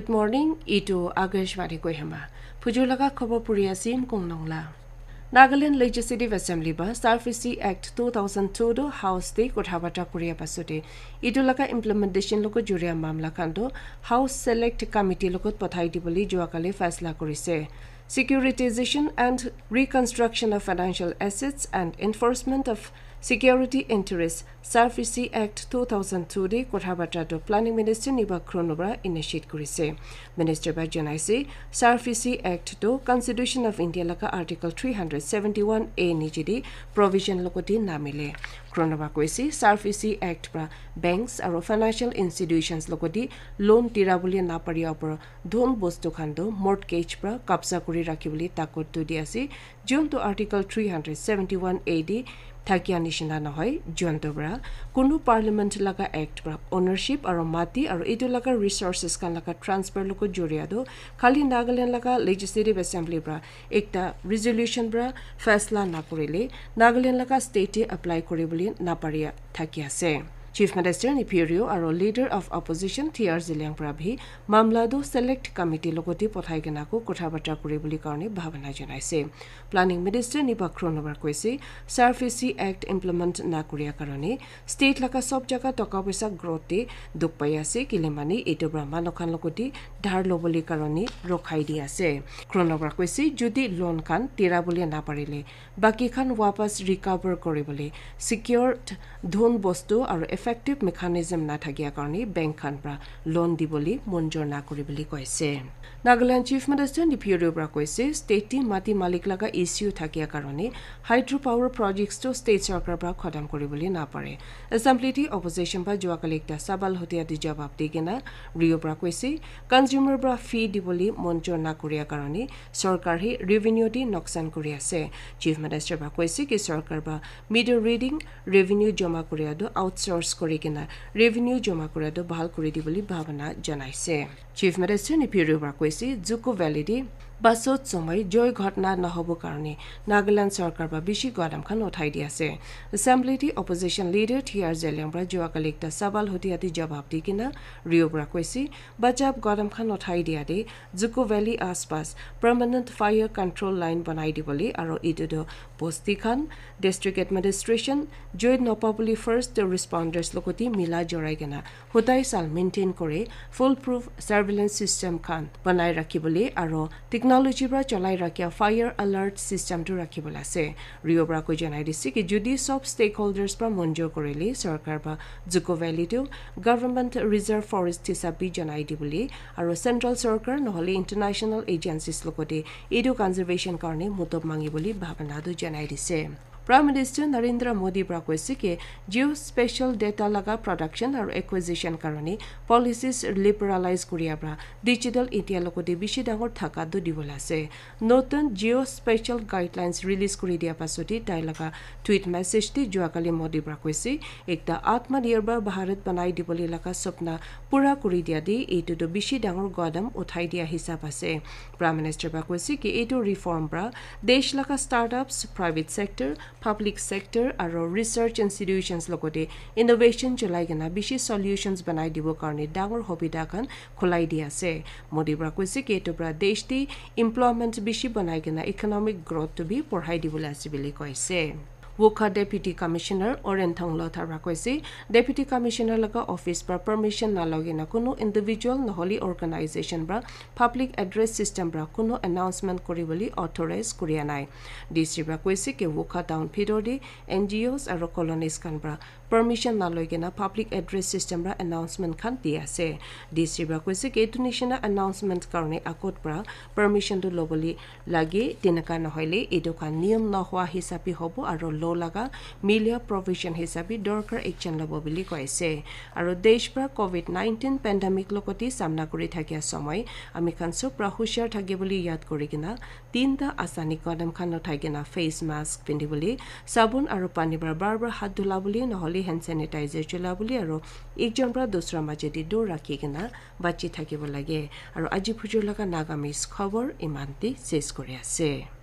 good morning ইটো আগেশবাৰী কহিমা ফুজু লগা খবৰ পুৰি আছে কং নংলা নাগালেণ্ড লেজিচলেটিভ লেজিছলেটিভ বা SARFAESI act two thousand two the house দি কথা বাৰ্তা কৰি পাছতে ইটো লগা ইমপ্লিমেণ্টেশ্যন লগত জৰিয়া মামলাখনটো হাউচ ছেলেক্ট কমিটিৰ লগত পঠাই দিবলৈ যোৱাকালি ফেচলা কৰিছে securitisation and reconstruction of financial assets and enforcement of Security Interest Surface Act 2002 দি কথাবাৰ্তাটো প্লানিং মিনিষ্ট্ৰী নিৰ্বাক্ৰণৰ ইনিচিয়েট কৰিছে মিনিষ্টাৰবাই জনাইছে চাৰ্ফিচি এক্টটো কনষ্টিটিউশ্যন অফ ইণ্ডিয়া লগা article three hundred seventy one A নিজেদি প্ৰভিজন লগতে নামিলে ক্ৰণবা কৈছে চাৰ্ফিচি এক্ট পৰা বেংকছ আৰু ফাইনেন্সিয়েল ইনষ্টিটিউশ্যনছ লগতে লোন তিৰা বুলি নাপাৰিয়া পৰা ধন বস্তু খান্দো মৰ্ট কেজ পৰা কাবজা কৰি ৰাখিবলৈ তাকতটো দি আছে যোনটো article three hundred seventy one A দি থাকিয়া নিচিনা নহয় পৰা কোনো পাৰ্লিয়ামেণ্ট লগা এক্ট বা অ'নাৰশ্বিপ আৰু মাটি আৰু এইটো লগা ৰিচৰ্চেছ কাৰণ লগা ট্ৰান্সফাৰ লগত জৰিয়তেও খালী নাগালেণ্ড লগা লেজিষ্লেটিভ এছেম্বলিৰ পৰা একটা ৰিজলিউচন পৰা ফেচলা নকৰিলে নাগালেণ্ড লগা ষ্টেটে এপ্লাই কৰিবলৈ নাপাৰিয়া থাকি আছে চিফ মিনিষ্টাৰ নিপিৰিঅ' আৰু leader of opposition T R Zeliang প্ৰাভি মামলাদো ছেলেক্ট কমিটিৰ লগতে পঠাই কিনাকো কথা বতৰা কৰে বুলি কাৰণে ভাৱনা জনাইছে প্লানিং মিনিষ্টাৰ নিপাক খ্ৰনোৱাৰ কৈছে ছাৰ্ফেচি এক্ট ইমপ্লিমেণ্ট নাকৰিয়া কাৰণে ষ্টেট লাগা চব জেগা টকা পইচা গ্ৰতে দুখ পাই আছে কিলিমানে এইটো ব্ৰহ্মাণ্ডখন লগতে ধাৰ ল'বলৈ কাৰণে ৰখাই দি আছে খ্ৰনোৱাৰ কৈছে যদি লোনখন তিৰাবলৈ নাপাৰিলে বাকীখন ৱাপাছ ৰিকভাৰ কৰিবলৈ ছিকিউৰ্ড ধন বস্তু আৰু এফ ইফেক্টিভ মেকানিজম নাথাকি কাৰণে বেংকখন পৰা লোন দিবলৈ মঞ্জুৰ নাকৰি বুলি কৈছে নাগালেণ্ড চিফ মিনিষ্টাৰ ডিফিঅ'ৰ পৰা কৈছে ষ্টেটি মাটি মালিক লগা ইছ্যু থাকি কাৰণে হাইড্ৰ' পাৱাৰ প্ৰজেক্টছটো ষ্টেট চৰকাৰৰ পৰা খতম কৰিবলৈ নাপাৰে এছেম্বলিটি অপজিচন পৰা যোৱাকালি এটা চাবালহতীয়া দি জবাব দি কিনে ৰিঅ' পৰা কৈছে কনজিউমাৰৰ পৰা ফি দিবলৈ মঞ্জুৰ নাকৰিয়াৰ কাৰণে চৰকাৰে ৰেভিনিউ দি লোকচান কৰি আছে চিফ মিনিষ্টাৰ পৰা কৈছে কি চৰকাৰ বা মিডল ৰিডিং ৰেভিনিউ জমা কৰিয়াটো আউটচৰ্চ খৰচ কৰি কিনে ৰেভিনিউ জমা কৰাটো ভাল কৰি দিবলৈ ভাৱনা জনাইছে চিফ মেডিচিন পিৰিয়ৰ কৈছে জুকো ভেলিডি বাছত চোদ জয় ঘটনা নহব কাৰণে নাগালেণ্ড চৰকাৰ বা বিশি গোৱাদামখন উঠাই দি আছে এছেম্বলিটি opposition leader T R Zeliang যোৱাকালি এটা চাবাল হতিয়াতি জবাব দি কিনা ৰিঅ' পৰা কৈছে বা জাব গোৱাদামখন উঠাই দিয়া দি জুকো ভেলী আছ পাছ পাৰ্মানেণ্ট ফায়াৰ কণ্ট্ৰল লাইন বনাই দিবলৈ আৰু ইটোদো বস্তিখান ডিষ্ট্ৰিক্ট এডমিনিষ্ট্ৰেশ্যন জয় নপা বুলি ফাৰ্ষ্ট ৰেছপণ্ডাৰ্ছ লগতে মিলা জৰাই কিনা সদায় চাল মেইনটেইন কৰে ফুল প্ৰুফ ছাৰ্ভিলেঞ্চ ছিষ্টেমখন বনাই ৰাখিবলৈ আৰু টেকনলজিৰ পৰা চলাই ৰাখি ফায়াৰ এলাৰ্ট ছিষ্টেমটো ৰাখিবলৈ আছে ৰিঅ' পৰা কৈ জনাই দিছে কি যদি চব ষ্টেক হোল্ডাৰ্ছ পৰা মঞ্জুৰ কৰিলে চৰকাৰ বা জুকো ভেলিটো গভৰ্ণমেণ্ট ৰিজাৰ্ভ ফৰেষ্ট হিচাপে জনাই দিব বুলি আৰু চেণ্ট্ৰেল চৰকাৰ নহ'লে ইণ্টাৰনেশ্যনেল এজেঞ্চিছ লগতে এইটো কনজাৰ্ভেশ্যন কাৰণে মুটব মাঙিবলৈ ভাৱনাটো জনাই দিছে প্ৰাইম মিনিষ্টাৰ নৰেন্দ্ৰ মোদীৰ পৰা কৈছে কি জিঅ' স্পেচিয়েল ডেটা লগা প্ৰডাকশ্যন আৰু একুৱেজিশ্যন কাৰণে পলিচিছ লিবাৰেলাইজ কৰি পৰা ডিজিটেল এতিয়ালৈকে বেছি ডাঙৰ থকাটো দিবলৈ আছে নতুন জিঅ' স্পেচিয়েল গাইডলাইনছ ৰিলিজ কৰি দিয়াৰ পাছতে তাই লগা টুইট মেছেজটি যোৱাকালি মোদীৰ পৰা কৈছে একটা আত্মনিৰ্ভৰ ভাৰত বনাই দিবলৈ লগা স্বপ্না পূৰা কৰি দিয়া দি এইটোতো বেছি ডাঙৰ গদম উঠাই দিয়া হিচাপ আছে প্ৰাইম মিনিষ্টাৰ পৰা কৈছে কি এইটো ৰিফৰ্ম পৰা দেশ লগা startups private sector public sector aro research institutions logote innovation chulai gana bishi solutions banai dibo karne dangor hobida kan kholai di ase modi bra koise ke to bra desh ti employment bishi banai gana economic growth to bi porhai dibo lasibili koise Wokha deputy commissioner অৰেণ থং লথাৰা কৈছে deputy commissioner লগা office পৰা permission নালগে না কোনো individual নহ'লে অৰ্গেনাইজেশ্যন পৰা পাব্লিক এড্ৰেছ ছিষ্টেম পৰা কোনো এনাউন্সমেণ্ট কৰিবলৈ অথৰাইজ কৰি নাই ডি চি পৰা কৈছে কি ৱোখা টাউন ফিডৰ দি এন জি অ'ছ আৰু কলনিজ খান পৰা পাৰ্মিশ্যন নালগে না পাব্লিক এড্ৰেছ ছিষ্টেম পৰা এনাউন্সমেণ্ট খান দি আছে ডি চি পৰা কৈছে কি এইটো নিচিনা এনাউন্সমেণ্ট কাৰণে আকৌ পৰা পাৰ্মিশ্যনটো ল'বলৈ লাগে তেনেকুৱা নহ'লে এইটো কাৰণ নিয়ম নোহোৱা হিচাপে হ'ব আৰু নৌ লগা মিলিয়া প্ৰভিশ্যন হিচাপে দৰকাৰ একচন ল'ব বুলি কৈছে আৰু দেশপৰা কভিড নাইণ্টিন পেণ্ডামিক লগতে চামনা কৰি থকা সময় আমি খান চবৰা হুচিয়াৰ থাকে বুলি ইয়াত কৰি কিনা তিনিটা আছানি কদম খান নাথাকি কিনা ফেচ মাস্ক পিন্ধি বুলি চাবোন আৰু পানীবাৰ বাৰ বাৰ হাত ধুলা বুলি নহ'লে হেণ্ড চেনিটাইজাৰ চলা বুলি আৰু একজন পৰা দুচৰা মাজেদি দৌৰ ৰাখি কিনা বাচি থাকিব লাগে আৰু আজি ভোজৰ লগা নাগামিজ খবৰ ইমানতে চেজ কৰি আছে